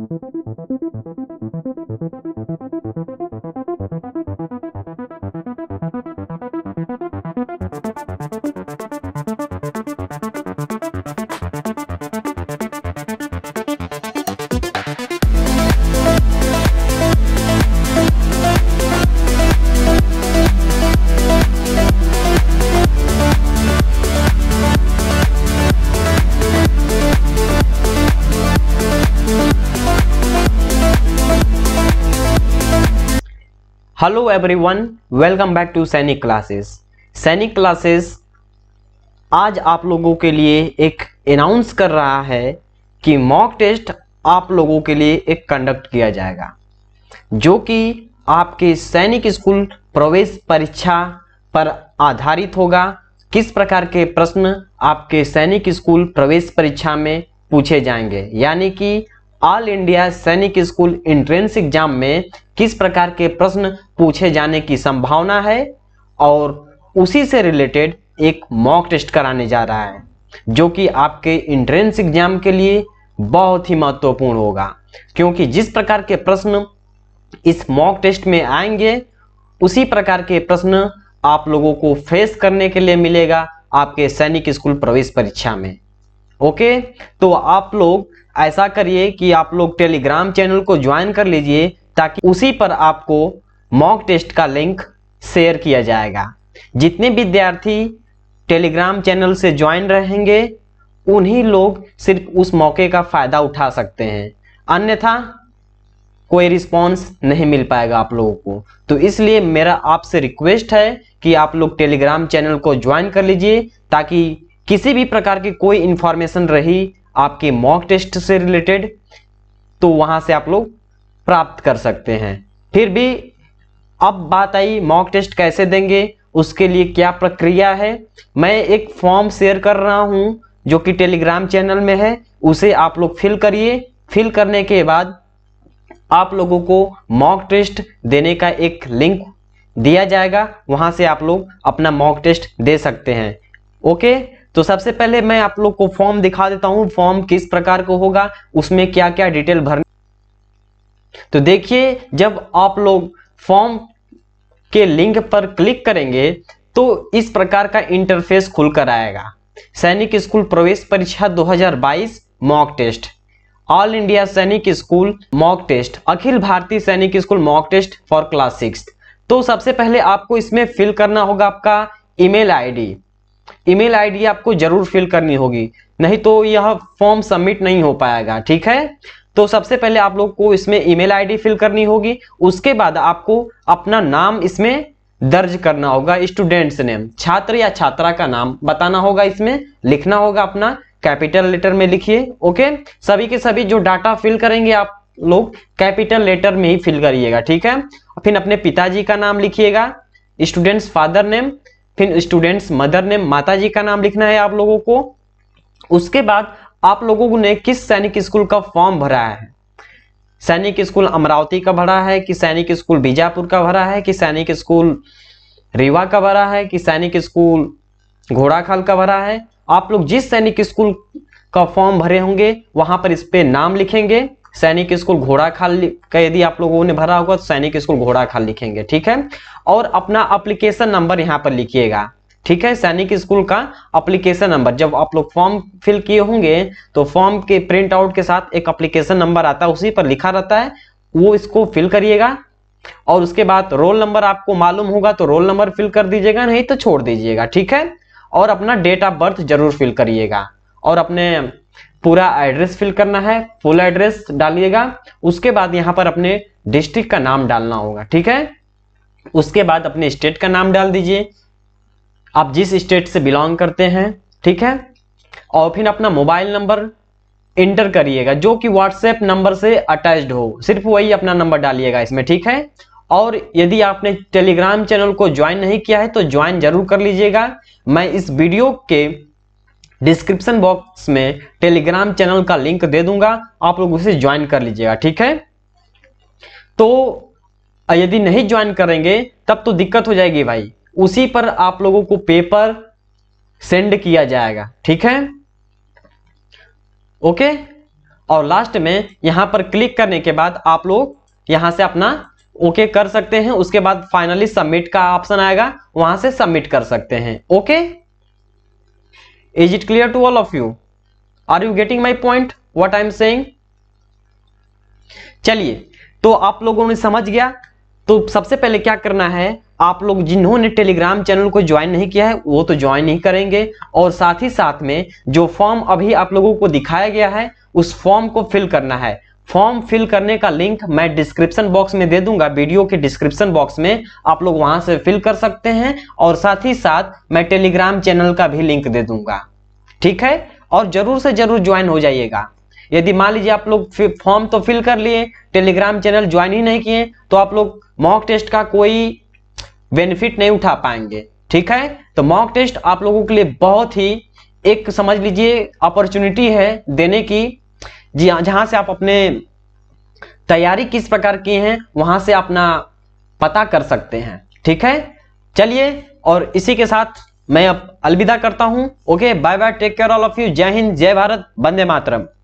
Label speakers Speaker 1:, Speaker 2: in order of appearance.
Speaker 1: なるほど。हेलो everyone welcome back to Sainik classes Sainik classes आज आप लोगों के लिए एक अनाउंस कर रहा है कि मॉक टेस्ट आप लोगों के लिए एक कंडक्ट किया जाएगा जो कि आपके सैनिक स्कूल प्रवेश परीक्षा पर आधारित होगा किस प्रकार के प्रश्न आपके सैनिक स्कूल प्रवेश परीक्षा में पूछे जाएंगे यानी कि all India Sainik school entrance exam में किस प्रकार के प्रश्न पूछे जाने की संभावना है और उसी से रिलेटेड एक मॉक टेस्ट कराने जा रहा है जो कि आपके इंट्रेंस एग्जाम के लिए बहुत ही महत्वपूर्ण होगा क्योंकि जिस प्रकार के प्रश्न इस मॉक टेस्ट में आएंगे उसी प्रकार के प्रश्न आप लोगों को फेस करने के लिए मिलेगा आपके सैनिक स्कूल प्रवेश परीक्षा में ओके तो आप लोग ऐसा करिए कि आप लोग टेलीग्राम चैनल को ज्वाइन कर लीजिए ताकि उसी पर आपको मॉक टेस्ट का लिंक शेयर किया जाएगा जितने विद्यार्थी टेलीग्राम चैनल से ज्वाइन रहेंगे उन्हीं लोग सिर्फ उस मौके का फायदा उठा सकते हैं अन्यथा कोई रिस्पॉन्स नहीं मिल पाएगा आप लोगों को तो इसलिए मेरा आपसे रिक्वेस्ट है कि आप लोग टेलीग्राम चैनल को ज्वाइन कर लीजिए ताकि किसी भी प्रकार की कोई इन्फॉर्मेशन रही आपके मॉक टेस्ट से रिलेटेड तो वहां से आप लोग प्राप्त कर सकते हैं फिर भी अब बात आई मॉक टेस्ट कैसे देंगे उसके लिए क्या प्रक्रिया है मैं एक फॉर्म शेयर कर रहा हूं जो कि टेलीग्राम चैनल में है उसे आप लोग फिल करिए फिल करने के बाद आप लोगों को मॉक टेस्ट देने का एक लिंक दिया जाएगा वहां से आप लोग अपना मॉक टेस्ट दे सकते हैं ओके तो सबसे पहले मैं आप लोग को फॉर्म दिखा देता हूं फॉर्म किस प्रकार का होगा उसमें क्या क्या डिटेल भर तो देखिए जब आप लोग फॉर्म के लिंक पर क्लिक करेंगे तो इस प्रकार का इंटरफेस खुलकर आएगा सैनिक स्कूल प्रवेश परीक्षा 2022 mock test all India Sainik school mock test अखिल भारतीय Sainik school mock test for class six तो सबसे पहले आपको इसमें फिल करना होगा आपका ईमेल आईडी ईमेल आईडी आपको जरूर फिल करनी होगी नहीं तो यह फॉर्म सबमिट नहीं हो पाएगा ठीक है तो सबसे पहले आप लोग को इसमें ईमेल आईडी फिल करनी होगी उसके बाद आपको अपना नाम इसमें दर्ज करना होगा स्टूडेंट्स नेम छात्र या छात्रा का नाम बताना होगा इसमें लिखना होगा अपना कैपिटल लेटर में लिखिए ओके सभी के सभी जो डाटा फिल करेंगे आप लोग कैपिटल लेटर में ही फिल करिएगा ठीक है फिर अपने पिताजी का नाम लिखिएगा स्टूडेंट्स फादर नेम फिर स्टूडेंट्स मदर ने माता जी का नाम लिखना है आप लोगों को उसके बाद आप लोगों ने किस सैनिक स्कूल का फॉर्म भरा है सैनिक स्कूल अमरावती का भरा है कि सैनिक स्कूल बीजापुर का भरा है कि सैनिक स्कूल रीवा का भरा है कि सैनिक स्कूल घोड़ाखाल का भरा है आप लोग जिस सैनिक स्कूल का फॉर्म भरे होंगे वहां पर इस पे नाम लिखेंगे सैनिक स्कूल घोड़ा खाल का यदि आप लोगों ने भरा होगा तो सैनिक स्कूल घोड़ा खाल लिखेंगे ठीक है और अपना अप्लीकेशन नंबर यहाँ पर लिखिएगा ठीक है सैनिक स्कूल का अप्लीकेशन नंबर जब आप लोग फॉर्म फिल किए होंगे तो फॉर्म के प्रिंट आउट के साथ एक अप्लीकेशन नंबर आता है उसी पर लिखा रहता है वो इसको फिल करिएगा और उसके बाद रोल नंबर आपको मालूम होगा तो रोल नंबर फिल कर दीजिएगा नहीं तो छोड़ दीजिएगा ठीक है और अपना डेट ऑफ बर्थ जरूर फिल करिएगा और अपने पूरा एड्रेस फिल करना है फुल एड्रेस डालिएगा उसके बाद यहाँ पर अपने डिस्ट्रिक्ट का नाम डालना होगा ठीक है उसके बाद अपने स्टेट का नाम डाल दीजिए आप जिस स्टेट से बिलोंग करते हैं ठीक है और फिर अपना मोबाइल नंबर इंटर करिएगा जो कि व्हाट्सएप नंबर से अटैच्ड हो सिर्फ वही अपना नंबर डालिएगा इसमें ठीक है और यदि आपने टेलीग्राम चैनल को ज्वाइन नहीं किया है तो ज्वाइन जरूर कर लीजिएगा मैं इस वीडियो के डिस्क्रिप्शन बॉक्स में टेलीग्राम चैनल का लिंक दे दूंगा आप लोग उसे ज्वाइन कर लीजिएगा ठीक है तो यदि नहीं ज्वाइन करेंगे तब तो दिक्कत हो जाएगी भाई उसी पर आप लोगों को पेपर सेंड किया जाएगा ठीक है ओके और लास्ट में यहां पर क्लिक करने के बाद आप लोग यहां से अपना ओके कर सकते हैं उसके बाद फाइनली सबमिट का ऑप्शन आएगा वहां से सबमिट कर सकते हैं okay is it clear to all of you are you getting my point what I am saying चलिए तो आप लोगों ने समझ गया तो सबसे पहले क्या करना है आप लोग जिन्होंने टेलीग्राम चैनल को ज्वाइन नहीं किया है वो तो ज्वाइन ही करेंगे और साथ ही साथ में जो फॉर्म अभी आप लोगों को दिखाया गया है उस फॉर्म को फिल करना है फॉर्म फिल करने का लिंक मैं डिस्क्रिप्शन बॉक्स में दे दूंगा वीडियो के डिस्क्रिप्शन बॉक्स में आप लोग वहां से फिल कर सकते हैं और साथ ही साथ मैं टेलीग्राम चैनल का भी लिंक दे दूंगा ठीक है और जरूर से जरूर ज्वाइन हो जाइएगा यदि मान लीजिए आप लोग फॉर्म तो फिल कर लिए टेलीग्राम चैनल ज्वाइन ही नहीं किए तो आप लोग मॉक टेस्ट का कोई बेनिफिट नहीं उठा पाएंगे ठीक है तो मॉक टेस्ट आप लोगों के लिए बहुत ही एक समझ लीजिए अपॉर्चुनिटी है देने की जी हाँ जहां से आप अपने तैयारी किस प्रकार की है वहां से अपना पता कर सकते हैं ठीक है चलिए और इसी के साथ मैं अब अलविदा करता हूं okay bye bye take care all of you जय हिंद जय भारत वंदे मातरम